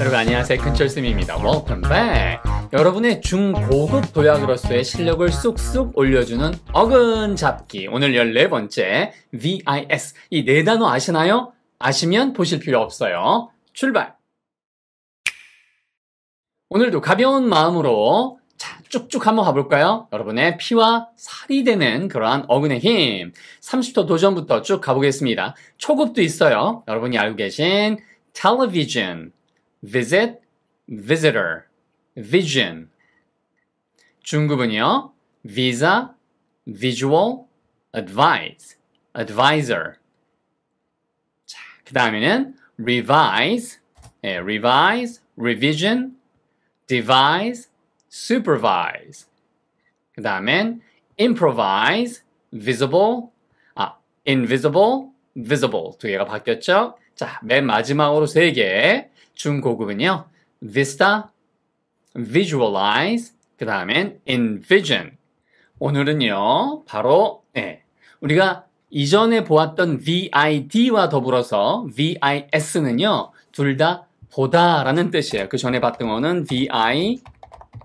여러분 안녕하세요 큰철쌤입니다 Welcome back 여러분의 중고급 도약으로서의 실력을 쑥쑥 올려주는 어근 잡기 오늘 14번째 VIS 이 네 단어 아시나요? 아시면 보실 필요 없어요 출발 오늘도 가벼운 마음으로 자, 쭉쭉 한번 가볼까요? 여러분의 피와 살이 되는 그러한 어근의 힘. 3 0도 도전부터 쭉 가보겠습니다. 초급도 있어요. 여러분이 알고 계신 텔레비전, visit, visitor, vision. 중급은요, visa, visual, advise, advisor. 자, 그 다음에는 revise, 예, revise, revision, devise, supervise. 그 다음엔 improvise, visible, 아, invisible, visible 두 개가 바뀌었죠? 자, 맨 마지막으로 세 개. 중고급은요. vista, visualize, 그 다음엔 envision. 오늘은요, 바로, 네, 우리가 이전에 보았던 vid와 더불어서 vis는요, 둘 다 보다라는 뜻이에요. 그 전에 봤던 거는 vi,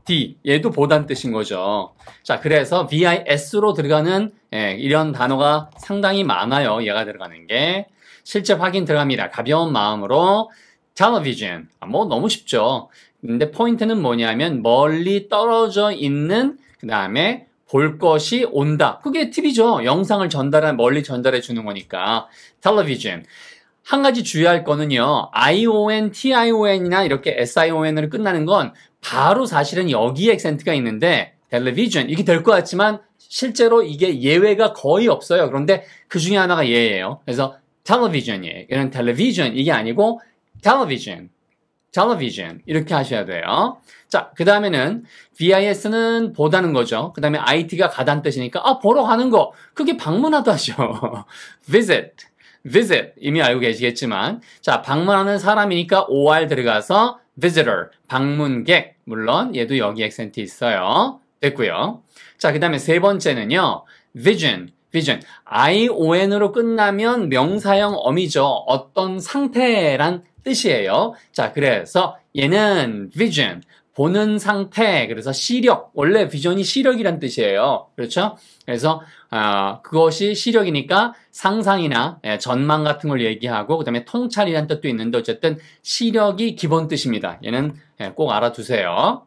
d. 얘도 보단 뜻인 거죠. 자, 그래서 vis로 들어가는 예, 이런 단어가 상당히 많아요. 얘가 들어가는 게. 실제 확인 들어갑니다. 가벼운 마음으로 television. 아, 뭐 너무 쉽죠. 근데 포인트는 뭐냐면 멀리 떨어져 있는 그 다음에 볼 것이 온다. 그게 TV죠. 영상을 전달한 멀리 전달해 주는 거니까. television. 한 가지 주의할 거는요. ION, TION이나 이렇게 SION으로 끝나는 건 바로 사실은 여기에 액센트가 있는데 t e 비 e v i 이게 될 것 같지만 실제로 이게 예외가 거의 없어요. 그런데 그 중에 하나가 예예요. 그래서 t e 비 e 이에요 이런 t e 비 e 이게 아니고 television, television 이렇게 하셔야 돼요. 자, 그 다음에는 vis는 보다는 거죠. 그 다음에 it가 가단 뜻이니까 아 보러 가는 거 그게 방문하다죠. visit, visit 이미 알고 계시겠지만 자 방문하는 사람이니까 or 들어가서 visitor 방문객 물론 얘도 여기 액센트 있어요. 됐고요. 자, 그 다음에 세 번째는요. vision, vision. iON으로 끝나면 명사형 어미죠. 어떤 상태란 뜻이에요. 자, 그래서 얘는 vision, 보는 상태, 그래서 시력, 원래 vision이 시력이란 뜻이에요. 그렇죠? 그래서 어, 그것이 시력이니까 상상이나 예, 전망 같은 걸 얘기하고 그 다음에 통찰이란 뜻도 있는데 어쨌든 시력이 기본 뜻입니다. 얘는 예, 꼭 알아두세요.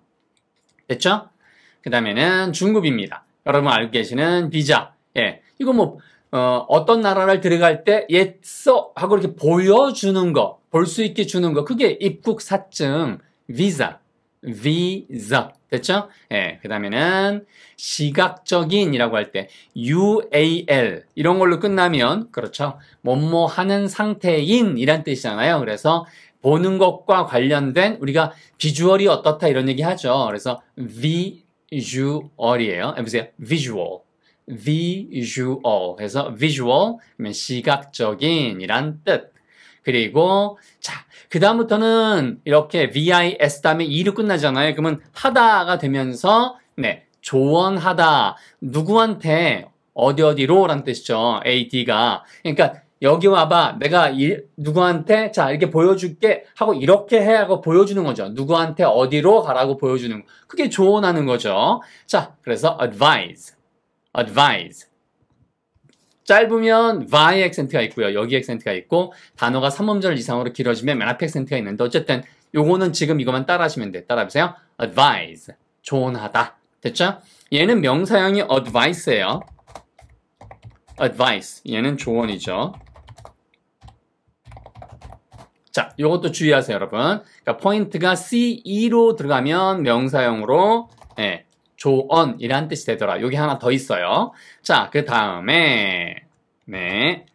됐죠? 그 다음에는 중급입니다. 여러분 알고 계시는 비자. 예, 이거 뭐 어, 어떤 나라를 들어갈 때 예서 하고 이렇게 보여주는 거, 볼 수 있게 주는 거, 그게 입국사증, 비자, 비자. 됐죠? 예, 그 다음에는 시각적인이라고 할 때 UAL 이런 걸로 끝나면 그렇죠. 뭐뭐 하는 상태인 이란 뜻이잖아요. 그래서 보는 것과 관련된 우리가 비주얼이 어떻다 이런 얘기 하죠. 그래서 비주얼이에요. 해보세요. 비주얼. visual. 그래서 visual, 시각적인 이란 뜻. 그리고, 자, 그다음부터는 이렇게 vis 다음에 e로 끝나잖아요. 그러면 하다가 되면서, 네, 조언하다. 누구한테, 어디 어디로 란 뜻이죠. ad가. 그러니까, 여기 와봐. 내가 일, 누구한테 자 이렇게 보여줄게 하고 이렇게 해 하고 보여주는 거죠. 누구한테 어디로 가라고 보여주는 거. 그게 조언하는 거죠. 자 그래서 advise. advise. 짧으면 y 액센트가 있고요. 여기 액센트가 있고 단어가 3음절 이상으로 길어지면 맨 앞에 액센트가 있는데 어쨌든 요거는 지금 이것만 따라하시면 돼. 따라해보세요. advise. 조언하다. 됐죠? 얘는 명사형이 advice예요. advice. 얘는 조언이죠. 자, 요것도 주의하세요, 여러분. 그러니까 포인트가 CE로 들어가면 명사형으로 예, 조언이란 뜻이 되더라. 여기 하나 더 있어요. 자, 그 다음에 네.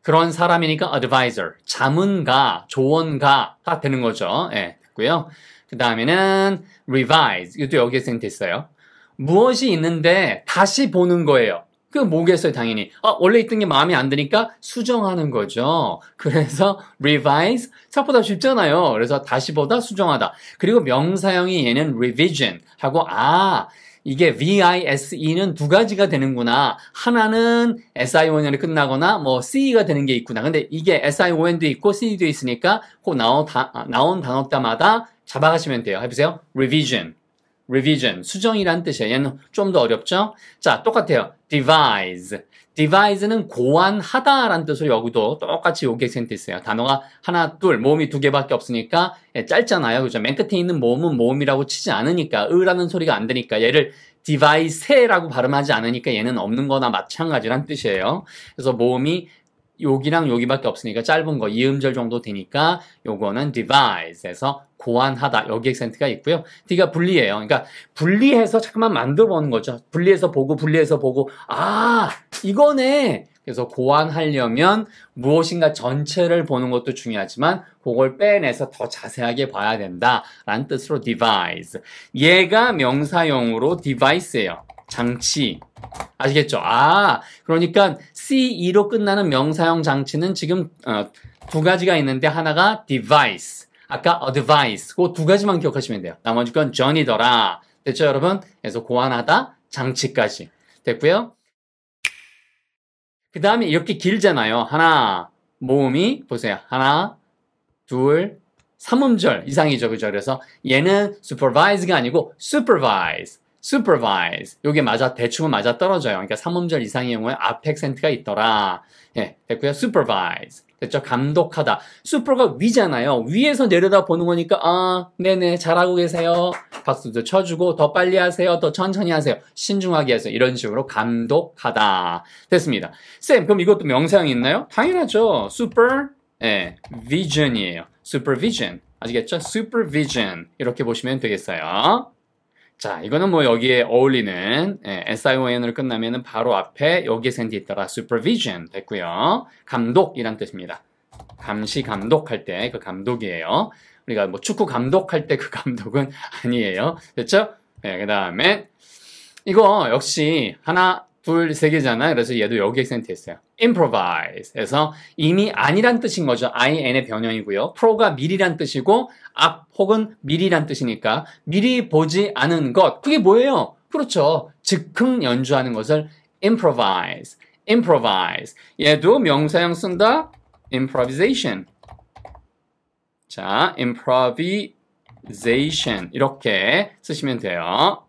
그런 사람이니까 advisor, 자문가, 조언가 딱 되는 거죠. 예, 네, 됐고요. 그 다음에는 revise, 이것도 여기에 생인 됐어요. 무엇이 있는데 다시 보는 거예요. 그 뭐겠어요, 당연히. 아, 원래 있던 게 마음에 안 드니까 수정하는 거죠. 그래서 revise 생각보다 쉽잖아요. 그래서 다시보다 수정하다. 그리고 명사형이 얘는 revision 하고 아 이게 VISE는 두 가지가 되는구나. 하나는 s i o n 이 끝나거나 뭐 CE가 되는 게 있구나. 근데 이게 SION도 있고 CE도 있으니까 그 나온, 다, 나온 단어다마다 잡아가시면 돼요. 해보세요. revision revision, 수정이란 뜻이에요. 얘는 좀 더 어렵죠? 자, 똑같아요. devise. devise는 고안하다라는 뜻으로 여기도 똑같이 요객 센티있어요 단어가 하나, 둘, 모음이 두 개밖에 없으니까 예, 짧잖아요. 그죠? 맨 끝에 있는 모음은 모음이라고 치지 않으니까 으라는 소리가 안 되니까 얘를 d e v i c e 라고 발음하지 않으니까 얘는 없는 거나 마찬가지란 뜻이에요. 그래서 모음이 여기랑 여기밖에 없으니까 짧은 거 이음절 정도 되니까 요거는 devise에서 고안하다 여기 액센트가 있고요. D가 분리예요. 그러니까 분리해서 잠깐만 만들어 보는 거죠. 분리해서 보고 분리해서 보고 아 이거네. 그래서 고안하려면 무엇인가 전체를 보는 것도 중요하지만 그걸 빼내서 더 자세하게 봐야 된다라는 뜻으로 device. 얘가 명사형으로 device예요. 장치. 아시겠죠? 아, 그러니까 CE로 끝나는 명사형 장치는 지금 어, 두 가지가 있는데 하나가 device, 아까 advice, 그 두 가지만 기억하시면 돼요. 나머지 건 전이더라. 됐죠, 여러분? 그래서 고안하다, 장치까지. 됐고요. 그 다음에 이렇게 길잖아요. 하나, 모음이 보세요. 하나, 둘, 삼음절 이상이죠. 그죠? 그래서 얘는 supervise가 아니고 supervise. supervise. 요게 맞아, 대충은 맞아 떨어져요. 그러니까 3음절 이상의 경우에 앞에센트가 있더라. 예, 됐고요. supervise. 됐죠? 감독하다. super가 위잖아요. 위에서 내려다 보는 거니까, 아, 네네, 잘하고 계세요. 박수도 쳐주고, 더 빨리 하세요. 더 천천히 하세요. 신중하게 하세요. 이런 식으로 감독하다. 됐습니다. 쌤, 그럼 이것도 명사형이 있나요? 당연하죠. super, 예, vision이에요. supervision. 아시겠죠? supervision. 이렇게 보시면 되겠어요. 자, 이거는 뭐 여기에 어울리는 예, s i o n 을 끝나면은 바로 앞에 여기에 센티 있더라 supervision 됐고요. 감독이란 뜻입니다. 감시 감독할 때 그 감독이에요. 우리가 뭐 축구 감독할 때 그 감독은 아니에요. 됐죠? 예, 그다음에 이거 역시 하나 둘 세 개잖아. 그래서 얘도 여기에 센티 했어요. improvise. 그서 이미 아니란 뜻인 거죠. in의 변형이고요. pro가 미리란 뜻이고 앞 혹은 미리란 뜻이니까 미리 보지 않은 것. 그게 뭐예요? 그렇죠. 즉흥 연주하는 것을 improvise. improvise. 얘도 명사형 쓴다. improvisation. 자, improvisation 이렇게 쓰시면 돼요.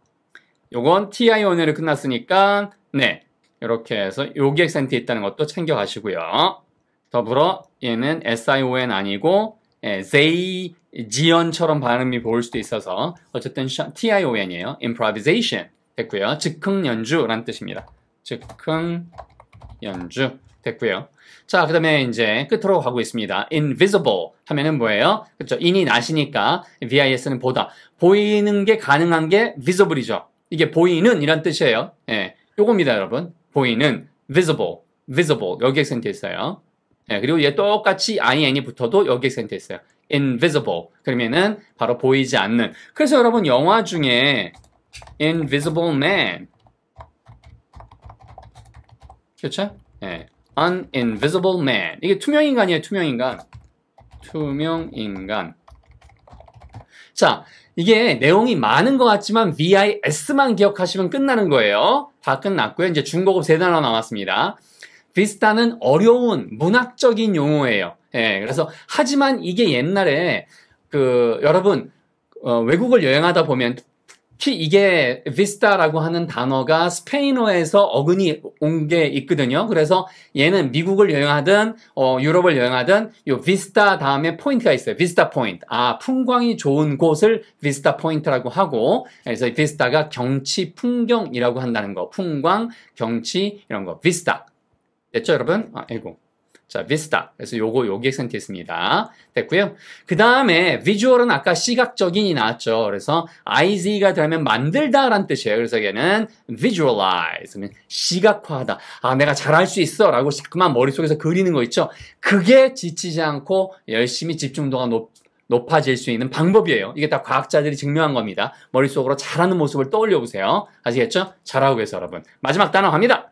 요건 t i o n 으로 끝났으니까 네. 이렇게 해서 요기 액센트 있다는 것도 챙겨가시고요. 더불어 얘는 SION 아니고 제이 예, 지연처럼 발음이 보일 수도 있어서 어쨌든 TION이에요. improvisation 됐고요. 즉흥 연주란 뜻입니다. 즉흥 연주 됐고요. 자, 그 다음에 이제 끝으로 가고 있습니다. invisible 하면은 뭐예요? 그렇죠. i 이 나시니까 vis는 보다. 보이는 게 가능한 게 visible이죠. 이게 보이는 이란 뜻이에요. 예. 요겁니다, 여러분. 보이는 visible, visible 여기 액센트 있어요. 네, 그리고 얘 똑같이 in이 붙어도 여기 액센트 있어요. invisible 그러면은 바로 보이지 않는. 그래서 여러분 영화 중에 invisible man 그렇죠? 네. an invisible man 이게 투명 인간이에요. 투명 인간. 투명 인간. 자, 이게 내용이 많은 것 같지만 VIS만 기억하시면 끝나는 거예요. 다 끝났고요. 이제 중고급 세 단어 남았습니다. v i s t a 는 어려운 문학적인 용어예요. 예, 그래서 하지만 이게 옛날에 그 여러분 어, 외국을 여행하다 보면 특히 이게 v i s t a 라고 하는 단어가 스페인어에서 어근이 온 게 있거든요. 그래서 얘는 미국을 여행하든 어, 유럽을 여행하든 이 vista 다음에 포인트가 있어요. v i s 비스타 포인트. 아 풍광이 좋은 곳을 vista p o i n t 라고 하고 그래서 v i s t a 가 경치 풍경이라고 한다는 거. 풍광, 경치 이런 거. vista. 됐죠 여러분? 아, 이고 자, 비스타. 그래서 요거 여기 액센트 있습니다. 됐고요. 그 다음에 비주얼은 아까 시각적인이 나왔죠. 그래서 IZ가 되어면 만들다라는 뜻이에요. 그래서 얘는 visualize. 시각화하다. 아, 내가 잘할 수 있어. 라고 자꾸만 머릿속에서 그리는 거 있죠. 그게 지치지 않고 열심히 집중도가 높, 높아질 수 있는 방법이에요. 이게 다 과학자들이 증명한 겁니다. 머릿속으로 잘하는 모습을 떠올려 보세요. 아시겠죠? 잘하고 계세요, 여러분. 마지막 단어 갑니다.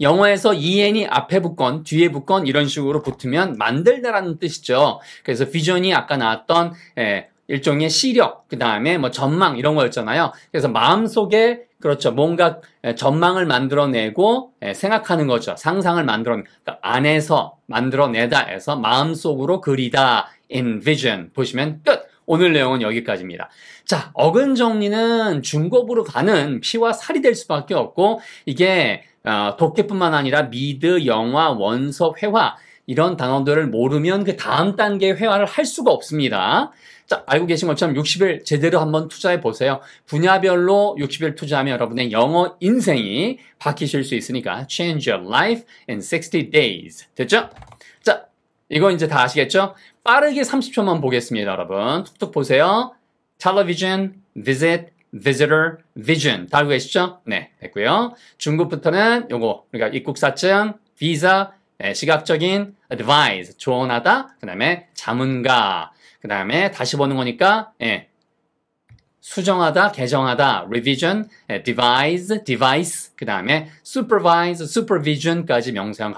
영어에서 en이 앞에 붙건 뒤에 붙건 이런 식으로 붙으면 만들다라는 뜻이죠. 그래서 비전이 아까 나왔던 예, 일종의 시력, 그 다음에 뭐 전망 이런 거였잖아요. 그래서 마음속에 그렇죠. 뭔가 예, 전망을 만들어내고 예, 생각하는 거죠. 상상을 만들어내, 그러니까 안에서 만들어내다 에서 마음속으로 그리다, envision. 보시면 끝! 오늘 내용은 여기까지입니다. 자, 어근 정리는 중급으로 가는 피와 살이 될 수밖에 없고 이게 도끼뿐만 어, 아니라 미드, 영화, 원서, 회화 이런 단어들을 모르면 그 다음 단계 회화를 할 수가 없습니다. 자, 알고 계신 것처럼 60일 제대로 한번 투자해 보세요. 분야별로 60일 투자하면 여러분의 영어 인생이 바뀌실 수 있으니까 change your life in 60 days. 됐죠? 자, 이거 이제 다 아시겠죠? 빠르게 30초만 보겠습니다, 여러분. 툭툭 보세요. television, visit, visitor vision 다 알고 계시죠? 네, 됐고요. 중국부터는 요거 우리가 입국사증, visa, 네, 시각적인 a d v i c e 조언하다, 그 다음에 자문가, 그 다음에 다시 보는 거니까 예, 수정하다, 개정하다, revision, devise, device, 그 다음에 supervise, supervision까지 명사형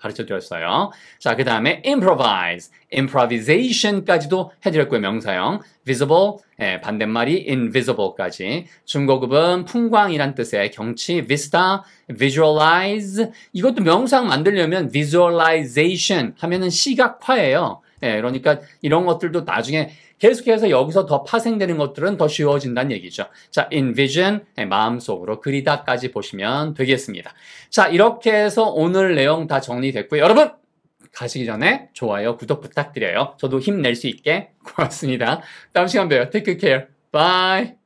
가르쳐 드렸어요. 자, 그 다음에 improvise, improvisation까지도 해드렸고요, 명사형. visible, 예, 반대말이 invisible까지. 중고급은 풍광이란 뜻의 경치, vista, visualize. 이것도 명상 만들려면 visualization 하면은 시각화예요. 예, 그러니까 이런 것들도 나중에 계속해서 여기서 더 파생되는 것들은 더 쉬워진다는 얘기죠. 자, envision, 예, 마음속으로 그리다까지 보시면 되겠습니다. 자, 이렇게 해서 오늘 내용 다 정리됐고요. 여러분! 가시기 전에 좋아요, 구독 부탁드려요. 저도 힘낼 수 있게 고맙습니다. 다음 시간 봬요. Take good care. Bye.